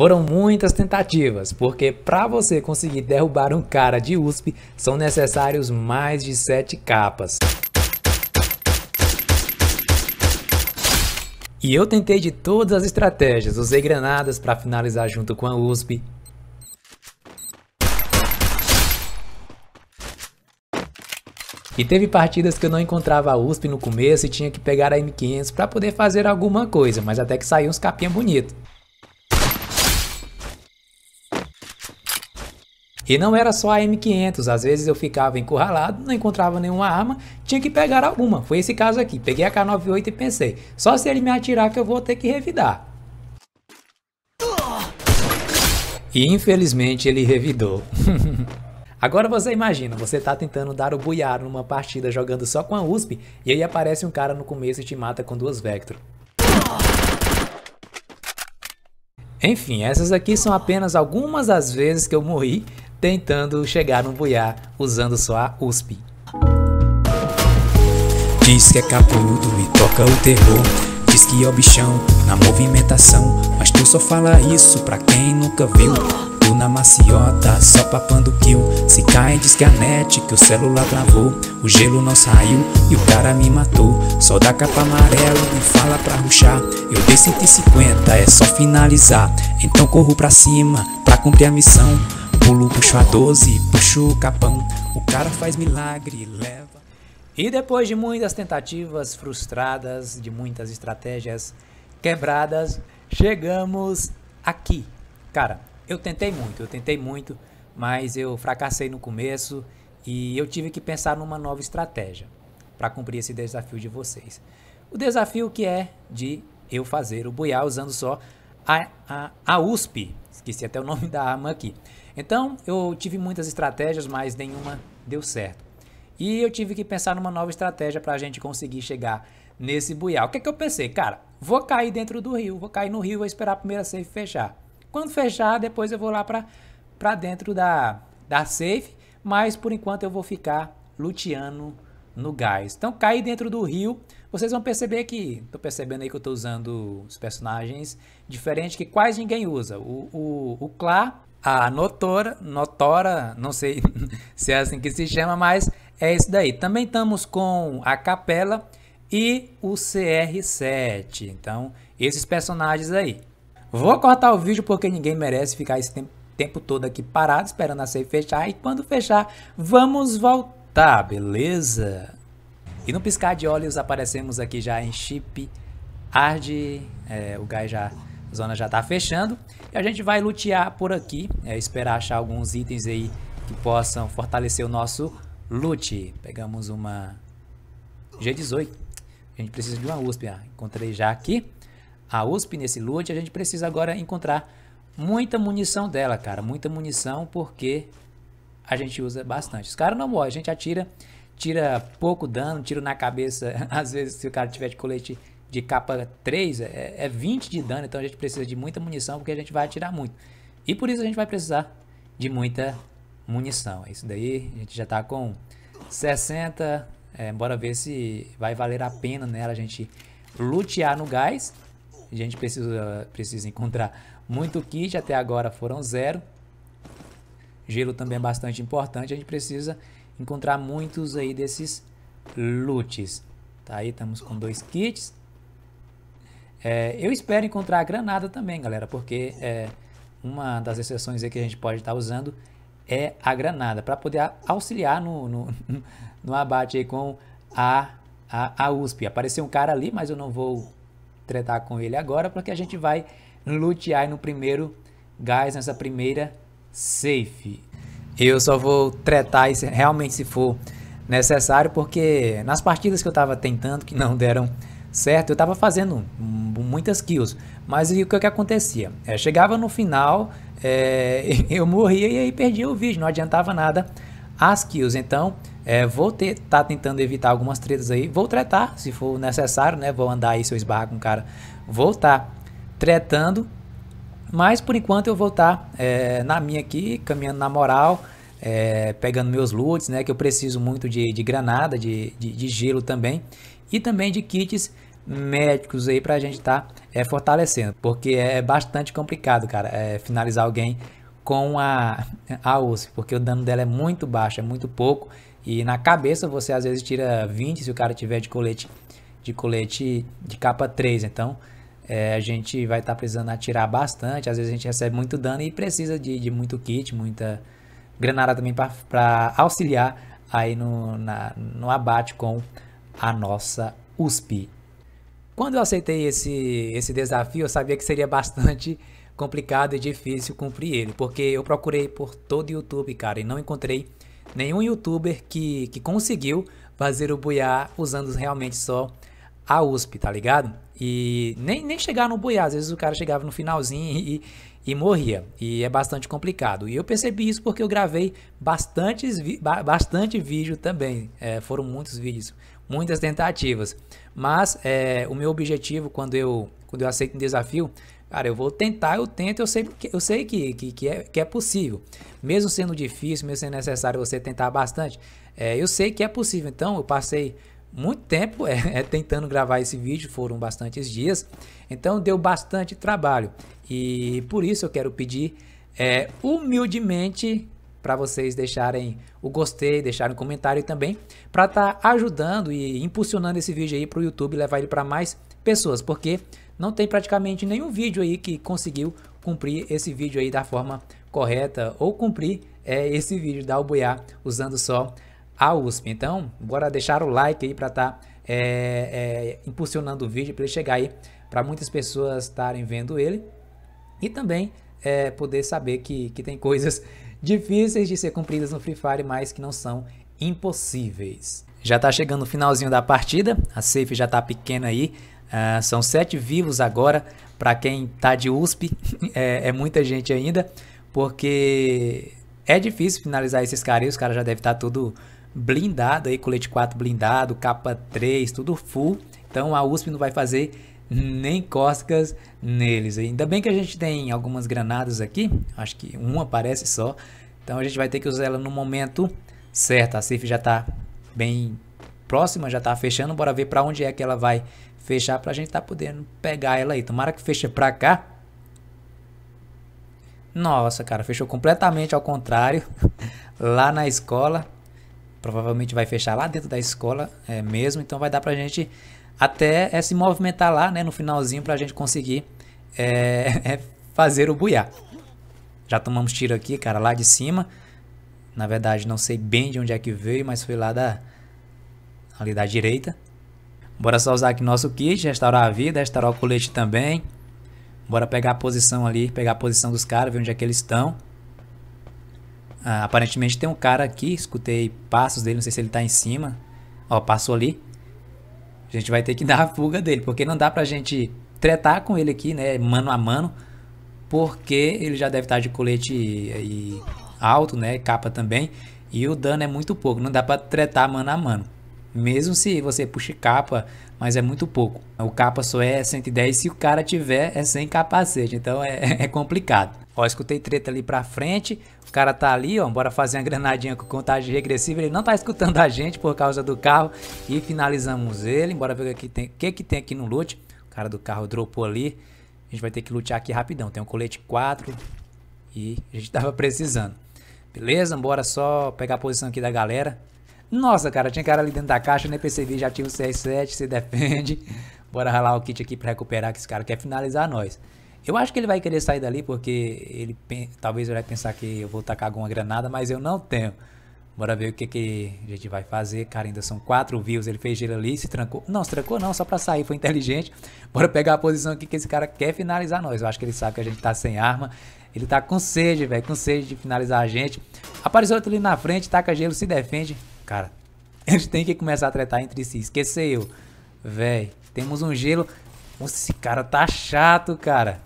Foram muitas tentativas, porque para você conseguir derrubar um cara de USP, são necessários mais de 7 capas. E eu tentei de todas as estratégias, usei granadas para finalizar junto com a USP, E teve partidas que eu não encontrava a USP no começo e tinha que pegar a M500 para poder fazer alguma coisa, mas até que saiu uns capinha bonito. E não era só a M500, às vezes eu ficava encurralado, não encontrava nenhuma arma, tinha que pegar alguma. Foi esse caso aqui, peguei a K98 e pensei, só se ele me atirar que eu vou ter que revidar. E infelizmente ele revidou. Agora você imagina, você tá tentando dar o buiar numa partida jogando só com a USP e aí aparece um cara no começo e te mata com duas Vector. Enfim, essas aqui são apenas algumas das vezes que eu morri tentando chegar no Buiá usando só a USP. Diz que é capudo e toca o terror. Diz que é o bichão na movimentação. Mas tu só fala isso pra quem nunca viu. Tu na maciota, só papando kill. Se cai, diz que a net, que o celular travou. O gelo não saiu e o cara me matou. Só dá capa amarela e fala pra ruxar. Eu dei 150, é só finalizar. Então corro pra cima pra cumprir a missão pulo, puxo a 12, puxo o capão. O cara faz milagre, leva. E depois de muitas tentativas frustradas, de muitas estratégias quebradas, chegamos aqui. Cara, eu tentei muito, eu tentei muito, mas eu fracassei no começo e eu tive que pensar numa nova estratégia para cumprir esse desafio de vocês. O desafio que é de eu fazer o buiá usando só a, a, a USP Esqueci até o nome da arma aqui. Então, eu tive muitas estratégias, mas nenhuma deu certo. E eu tive que pensar numa nova estratégia para a gente conseguir chegar nesse buiá. O que, é que eu pensei? Cara, vou cair dentro do rio, vou cair no rio, vou esperar a primeira safe fechar. Quando fechar, depois eu vou lá para dentro da, da safe, mas por enquanto eu vou ficar luteando no gás. Então, caí dentro do rio, vocês vão perceber que, tô percebendo aí que eu tô usando os personagens diferentes que quase ninguém usa. O, o, o Clá, a Notora, Notora, não sei se é assim que se chama, mas é isso daí. Também estamos com a Capela e o CR7. Então, esses personagens aí. Vou cortar o vídeo porque ninguém merece ficar esse tempo, tempo todo aqui parado esperando a safe fechar. E quando fechar, vamos voltar, beleza? E no piscar de olhos aparecemos aqui já em chip hard, é, o gás já, a zona já está fechando. E a gente vai lutear por aqui, é, esperar achar alguns itens aí que possam fortalecer o nosso loot. Pegamos uma G18, a gente precisa de uma USP, ah, encontrei já aqui a USP nesse loot, a gente precisa agora encontrar muita munição dela, cara, muita munição porque a gente usa bastante. Os caras não morrem, a gente atira tira pouco dano, tiro na cabeça, às vezes se o cara tiver de colete de capa 3, é, é 20 de dano, então a gente precisa de muita munição porque a gente vai atirar muito. E por isso a gente vai precisar de muita munição. Isso daí a gente já tá com 60, é, bora ver se vai valer a pena nela a gente lutear no gás. A gente precisa, precisa encontrar muito kit, até agora foram zero. Gelo também é bastante importante, a gente precisa encontrar muitos aí desses lutes. Tá aí, estamos com dois kits. É, eu espero encontrar a granada também, galera, porque é, uma das exceções aí que a gente pode estar tá usando é a granada, para poder auxiliar no, no, no abate aí com a, a, a USP. Apareceu um cara ali, mas eu não vou tretar com ele agora, porque a gente vai lutear no primeiro gás, nessa primeira safe. Eu só vou tretar se, realmente se for necessário, porque nas partidas que eu estava tentando, que não deram certo, eu estava fazendo muitas kills. Mas o que, é que acontecia? É, chegava no final, é, eu morria e aí perdia o vídeo, não adiantava nada as kills. Então, é, vou ter, tá tentando evitar algumas tretas aí, vou tretar se for necessário, né? Vou andar aí se eu esbarrar com o cara, vou tá tretando mas por enquanto eu vou estar é, na minha aqui, caminhando na moral, é, pegando meus loots, né? Que eu preciso muito de, de granada, de, de, de, gelo também. E também de kits médicos aí pra gente estar tá, é, fortalecendo. Porque é bastante complicado, cara, é, finalizar alguém com a, a USP. Porque o dano dela é muito baixo, é muito pouco. E na cabeça você às vezes tira 20 se o cara tiver de colete de colete de capa 3. Então é, a gente vai estar tá precisando atirar bastante. Às vezes a gente recebe muito dano e precisa de, de muito kit, muita granada também para auxiliar aí no, na, no abate com a nossa USP. Quando eu aceitei esse, esse desafio, eu sabia que seria bastante complicado e difícil cumprir ele, porque eu procurei por todo o YouTube, cara, e não encontrei nenhum youtuber que, que conseguiu fazer o buiar usando realmente só a USP, tá ligado? E nem, nem chegar no boi às vezes o cara chegava no finalzinho e, e morria. E é bastante complicado. E eu percebi isso porque eu gravei bastantes bastante vídeo também. É, foram muitos vídeos, muitas tentativas. Mas é, o meu objetivo, quando eu, quando eu aceito um desafio, cara, eu vou tentar, eu tento, eu sei, eu sei que, que, que, é, que é possível. Mesmo sendo difícil, mesmo sendo necessário você tentar bastante, é, eu sei que é possível. Então, eu passei muito tempo é, é, tentando gravar esse vídeo, foram bastantes dias, então deu bastante trabalho. E por isso eu quero pedir é, humildemente para vocês deixarem o gostei, deixarem um comentário também, para estar tá ajudando e impulsionando esse vídeo aí para o YouTube levar ele para mais pessoas, porque não tem praticamente nenhum vídeo aí que conseguiu cumprir esse vídeo aí da forma correta ou cumprir é, esse vídeo da Albuiá usando só a USP. Então, bora deixar o like aí para estar tá, é, é, impulsionando o vídeo para ele chegar aí para muitas pessoas estarem vendo ele e também é, poder saber que, que tem coisas difíceis de ser cumpridas no Free Fire, mas que não são impossíveis. Já está chegando o finalzinho da partida, a safe já está pequena aí, uh, são sete vivos agora, para quem tá de USP, é, é, muita gente ainda, porque é difícil finalizar esses caras e os caras já devem estar tá tudo blindado aí, colete 4 blindado, capa 3, tudo full. Então a USP não vai fazer nem costas neles. Ainda bem que a gente tem algumas granadas aqui, acho que uma aparece só. Então a gente vai ter que usar ela no momento certo. A safe já está bem próxima, já está fechando. Bora ver para onde é que ela vai fechar para a gente estar tá podendo pegar ela aí. Tomara que feche para cá. Nossa, cara, fechou completamente ao contrário lá na escola provavelmente vai fechar lá dentro da escola é, mesmo, então vai dar para a gente até é, se movimentar lá né, no finalzinho para a gente conseguir é, é, fazer o buiá. Já tomamos tiro aqui, cara, lá de cima. Na verdade, não sei bem de onde é que veio, mas foi lá da, ali da direita. Bora só usar aqui nosso kit, restaurar a vida, restaurar o colete também. Bora pegar a posição ali, pegar a posição dos caras, ver onde é que eles estão. Ah, aparentemente tem um cara aqui, escutei passos dele, não sei se ele tá em cima. Ó, passou ali. A gente vai ter que dar a fuga dele, porque não dá pra gente tretar com ele aqui, né, mano a mano, porque ele já deve estar tá de colete e, alto, né, capa também, e o dano é muito pouco, não dá pra tretar mano a mano. Mesmo se você puxe capa, mas é muito pouco. O capa só é 110 se o cara tiver é sem capacete, então é, é complicado. Ó, escutei treta ali pra frente, o cara tá ali, ó, bora fazer uma granadinha com contagem regressiva, ele não tá escutando a gente por causa do carro e finalizamos ele, bora ver o que, tem, o que, que tem aqui no loot, o cara do carro dropou ali, a gente vai ter que lutear aqui rapidão, tem um colete 4 e a gente tava precisando. Beleza, bora só pegar a posição aqui da galera. Nossa, cara, tinha cara ali dentro da caixa, nem percebi, já tinha o um 7 se defende. Bora ralar o kit aqui pra recuperar, que esse cara quer finalizar nós. Eu acho que ele vai querer sair dali porque ele talvez ele vai pensar que eu vou tacar alguma granada, mas eu não tenho. Bora ver o que, que a gente vai fazer. Cara, ainda são quatro views. Ele fez gelo ali, se trancou. Não, se trancou não, só pra sair. Foi inteligente. Bora pegar a posição aqui que esse cara quer finalizar nós. Eu acho que ele sabe que a gente tá sem arma. Ele tá com sede, velho. Com sede de finalizar a gente. Apareceu outro ali na frente, taca gelo, se defende. Cara, eles têm que começar a tretar entre si. Esqueceu. Véi, temos um gelo. Nossa, esse cara tá chato, cara.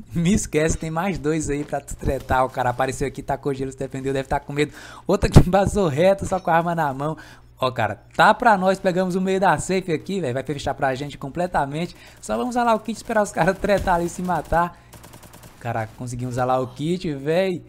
Me esquece, tem mais dois aí pra tretar. O cara apareceu aqui, tá gelo, se defendeu, deve estar tá com medo. Outra que embasou reto, só com a arma na mão. Ó, cara, tá pra nós, pegamos o meio da safe aqui, velho. Vai fechar pra gente completamente. Só vamos lá o kit, esperar os caras tretar ali e se matar. Caraca, conseguimos lá o kit, velho.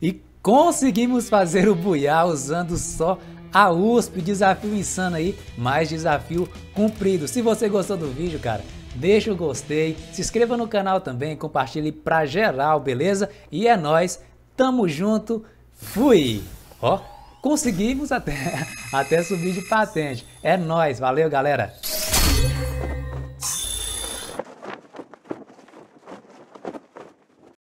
E conseguimos fazer o buiá usando só a USP. Desafio insano aí, mas desafio cumprido. Se você gostou do vídeo, cara, deixa o gostei, se inscreva no canal também, compartilhe pra geral, beleza? E é nós, tamo junto, fui! Ó, conseguimos até, até subir de patente. É nós, valeu galera!